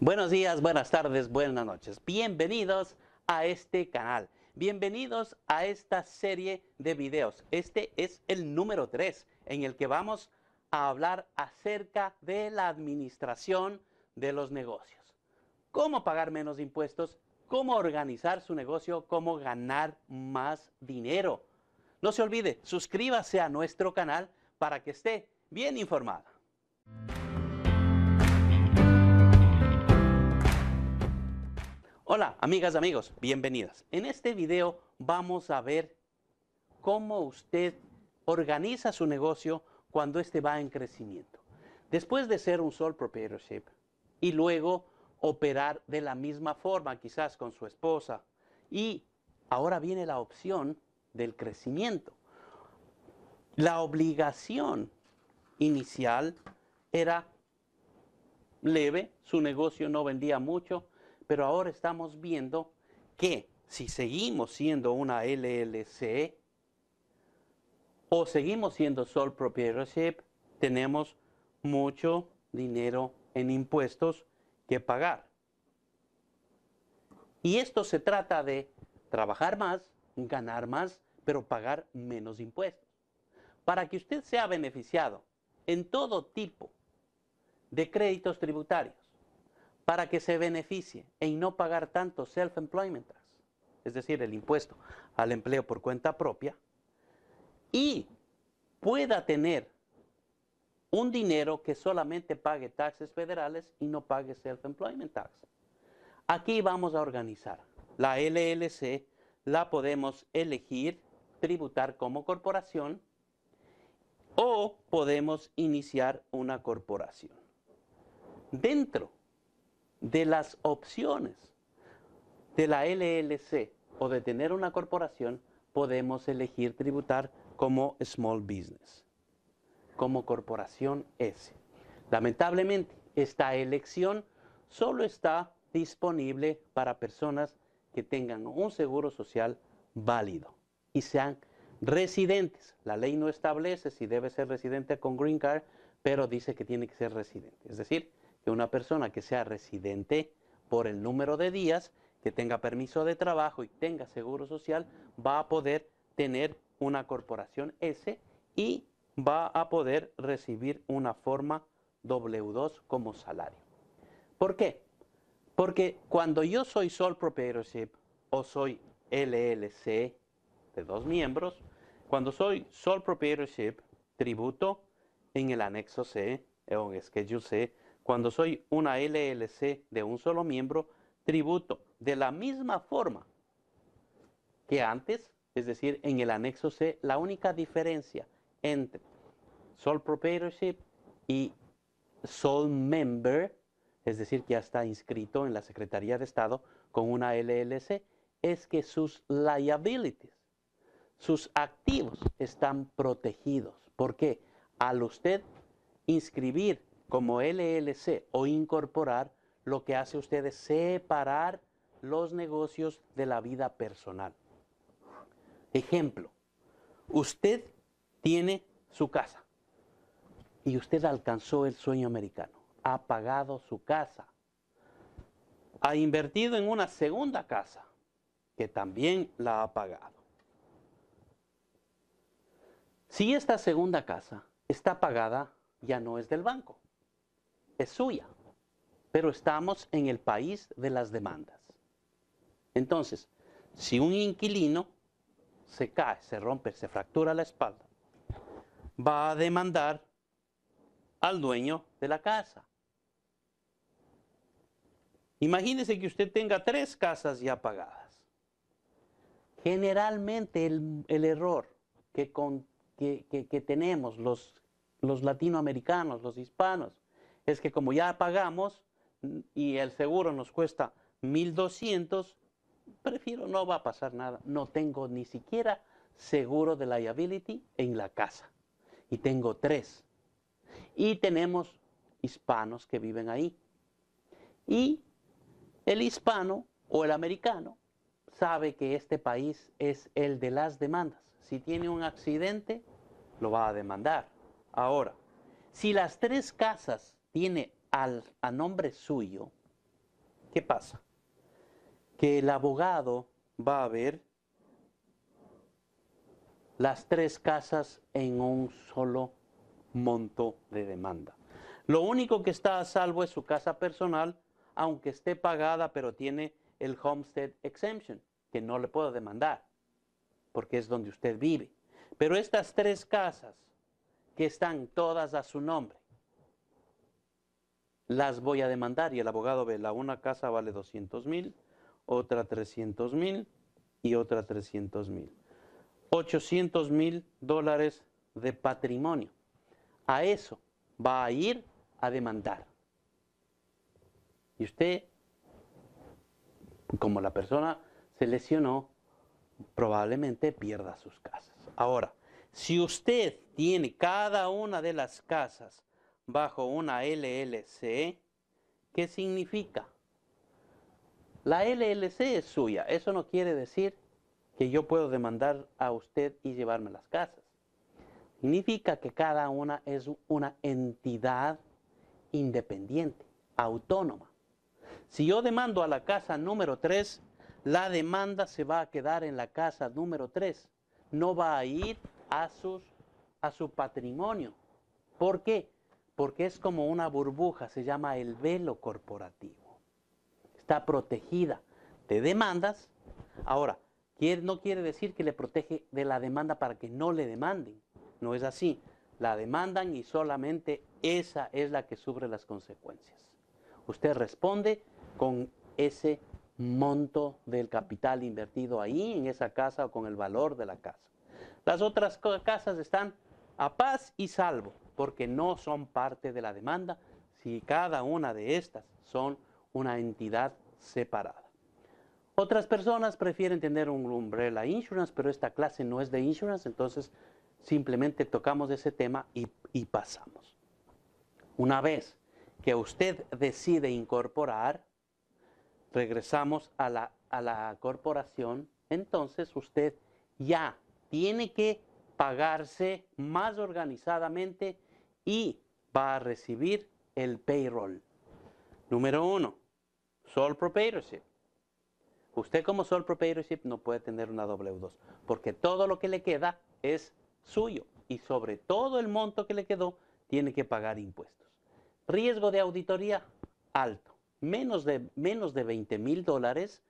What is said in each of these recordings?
Buenos días, buenas tardes, buenas noches. Bienvenidos a este canal. Bienvenidos a esta serie de videos. Este es el número 3 en el que vamos a hablar acerca de la administración de los negocios. Cómo pagar menos impuestos, cómo organizar su negocio, cómo ganar más dinero. No se olvide, suscríbase a nuestro canal para que esté bien informado. Hola amigas, amigos, bienvenidas. En este video vamos a ver cómo usted organiza su negocio cuando éste va en crecimiento. Después de ser un sole proprietorship y luego operar de la misma forma, quizás con su esposa, y ahora viene la opción del crecimiento. La obligación inicial era leve, su negocio no vendía mucho, pero ahora estamos viendo que si seguimos siendo una LLC o seguimos siendo sole proprietorship, tenemos mucho dinero en impuestos que pagar. Y esto se trata de trabajar más, ganar más, pero pagar menos impuestos. Para que usted sea beneficiado en todo tipo de créditos tributarios, para que se beneficie en no pagar tanto self-employment tax, es decir, el impuesto al empleo por cuenta propia, y pueda tener un dinero que solamente pague taxes federales y no pague self-employment tax. Aquí vamos a organizar. La LLC la podemos elegir, tributar como corporación o podemos iniciar una corporación. Dentro de las opciones de la LLC o de tener una corporación, podemos elegir tributar como small business, como corporación S. Lamentablemente, esta elección solo está disponible para personas que tengan un seguro social válido y sean residentes. La ley no establece si debe ser residente con green card, pero dice que tiene que ser residente. Es decir, que una persona que sea residente por el número de días, que tenga permiso de trabajo y tenga seguro social, va a poder tener una corporación S y va a poder recibir una forma W2 como salario. ¿Por qué? Porque cuando yo soy sole proprietorship o soy LLC de dos miembros, cuando soy sole proprietorship, tributo en el anexo C o en Schedule C cuando soy una LLC de un solo miembro, tributo de la misma forma que antes, es decir, en el anexo C, la única diferencia entre sole proprietorship y sole member, es decir, que ya está inscrito en la Secretaría de Estado con una LLC, es que sus liabilities, sus activos están protegidos. ¿Por qué? Al usted inscribir como LLC o incorporar, lo que hace usted es separar los negocios de la vida personal. Ejemplo, usted tiene su casa y usted alcanzó el sueño americano, ha pagado su casa, ha invertido en una segunda casa que también la ha pagado. Si esta segunda casa está pagada, ya no es del banco, es suya, pero estamos en el país de las demandas. Entonces, si un inquilino se cae, se rompe, se fractura la espalda, va a demandar al dueño de la casa. Imagínese que usted tenga tres casas ya pagadas. Generalmente el, error que, tenemos los, los latinoamericanos, los hispanos, es que como ya pagamos mm, y el seguro nos cuesta 1.200, prefiero no va a pasar nada. No tengo ni siquiera seguro de liability en la casa. Y tengo tres. Y tenemos hispanos que viven ahí. Y el hispano o el americano sabe que este país es el de las demandas. Si tiene un accidente, lo va a demandar. Ahora, si las tres casas tiene al, a nombre suyo, ¿qué pasa? Que el abogado va a ver las tres casas en un solo monto de demanda. Lo único que está a salvo es su casa personal, aunque esté pagada, pero tiene el homestead exemption, que no le puedo demandar, porque es donde usted vive. Pero estas tres casas que están todas a su nombre, las voy a demandar y el abogado ve, la una casa vale 200 mil, otra 300 mil y otra 300 mil. 800 mil dólares de patrimonio. A eso va a ir a demandar. Y usted, como la persona se lesionó, probablemente pierda sus casas. Ahora, si usted tiene cada una de las casas bajo una LLC, ¿qué significa? La LLC es suya, eso no quiere decir que yo puedo demandar a usted y llevarme las casas. Significa que cada una es una entidad independiente, autónoma. Si yo demando a la casa número 3, la demanda se va a quedar en la casa número 3, no va a ir a, sus, a su patrimonio. ¿Por qué? porque es como una burbuja, se llama el velo corporativo. Está protegida de demandas. Ahora, no quiere decir que le protege de la demanda para que no le demanden. No es así. La demandan y solamente esa es la que sufre las consecuencias. Usted responde con ese monto del capital invertido ahí, en esa casa o con el valor de la casa. Las otras casas están a paz y salvo porque no son parte de la demanda si cada una de estas son una entidad separada. Otras personas prefieren tener un umbrella insurance, pero esta clase no es de insurance, entonces simplemente tocamos ese tema y, pasamos. Una vez que usted decide incorporar, regresamos a la, a la corporación, entonces usted ya tiene que pagarse más organizadamente y va a recibir el payroll. Número uno, sole proprietorship. Usted como sole proprietorship no puede tener una W2 porque todo lo que le queda es suyo y sobre todo el monto que le quedó tiene que pagar impuestos. Riesgo de auditoría alto. Menos de, menos de 20 mil dólares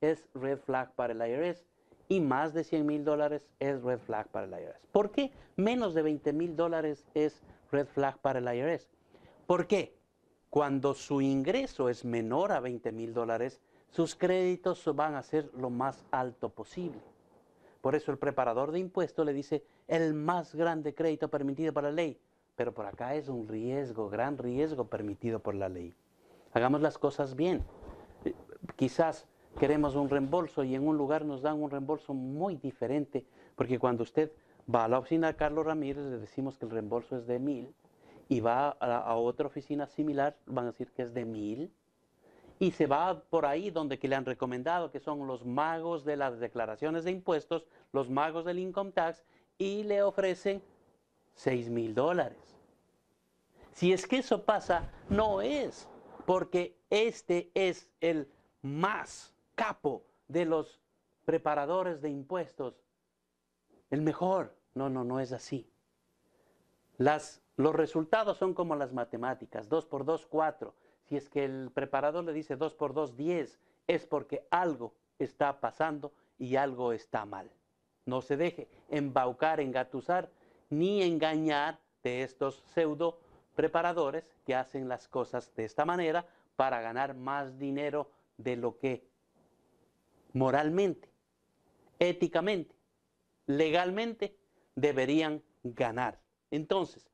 es red flag para el IRS y más de 100 mil dólares es red flag para el IRS. ¿Por qué menos de 20 mil dólares es red flag para el IRS. ¿Por qué? Cuando su ingreso es menor a 20 mil dólares, sus créditos van a ser lo más alto posible. Por eso el preparador de impuestos le dice el más grande crédito permitido por la ley, pero por acá es un riesgo, gran riesgo permitido por la ley. Hagamos las cosas bien. Quizás queremos un reembolso y en un lugar nos dan un reembolso muy diferente, porque cuando usted Va a la oficina de Carlos Ramírez, le decimos que el reembolso es de mil, y va a, otra oficina similar, van a decir que es de mil, y se va por ahí donde que le han recomendado, que son los magos de las declaraciones de impuestos, los magos del income tax, y le ofrecen seis mil dólares. Si es que eso pasa, no es, porque este es el más capo de los preparadores de impuestos el mejor. No, no, no es así. Las, los resultados son como las matemáticas, 2 por 2, 4. Si es que el preparador le dice 2 por 2, 10, es porque algo está pasando y algo está mal. No se deje embaucar, engatusar, ni engañar de estos pseudo preparadores que hacen las cosas de esta manera para ganar más dinero de lo que moralmente, éticamente legalmente deberían ganar. Entonces,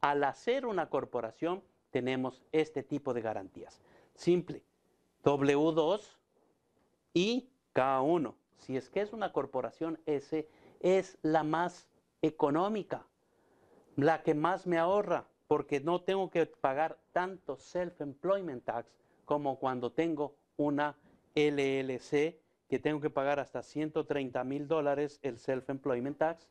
al hacer una corporación tenemos este tipo de garantías. Simple, W2 y K1. Si es que es una corporación S, es la más económica, la que más me ahorra, porque no tengo que pagar tanto self-employment tax como cuando tengo una LLC que tengo que pagar hasta 130 mil dólares el Self-Employment Tax.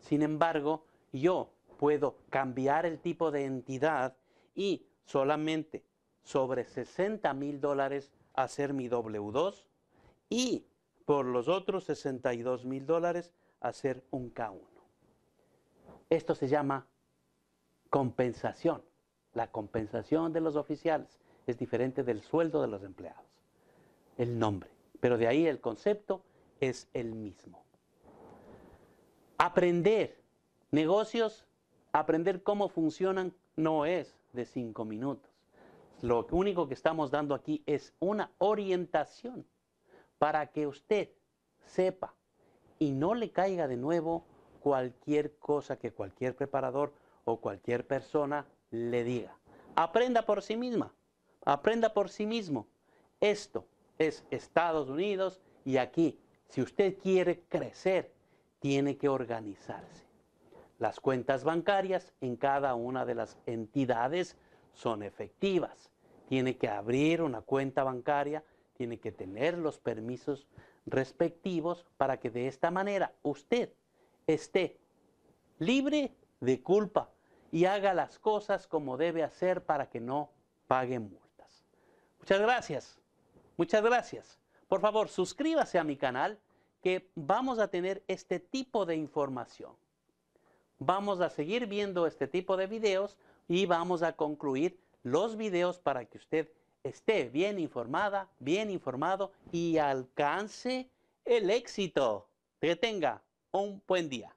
Sin embargo, yo puedo cambiar el tipo de entidad y solamente sobre 60 mil dólares hacer mi W2 y por los otros 62 mil dólares hacer un K1. Esto se llama compensación. La compensación de los oficiales es diferente del sueldo de los empleados. El nombre. Pero de ahí el concepto es el mismo. Aprender negocios, aprender cómo funcionan, no es de cinco minutos. Lo único que estamos dando aquí es una orientación para que usted sepa y no le caiga de nuevo cualquier cosa que cualquier preparador o cualquier persona le diga. Aprenda por sí misma, aprenda por sí mismo esto es Estados Unidos y aquí. Si usted quiere crecer, tiene que organizarse. Las cuentas bancarias en cada una de las entidades son efectivas. Tiene que abrir una cuenta bancaria, tiene que tener los permisos respectivos para que de esta manera usted esté libre de culpa y haga las cosas como debe hacer para que no pague multas. Muchas gracias. Muchas gracias. Por favor, suscríbase a mi canal que vamos a tener este tipo de información. Vamos a seguir viendo este tipo de videos y vamos a concluir los videos para que usted esté bien informada, bien informado y alcance el éxito. Que tenga un buen día.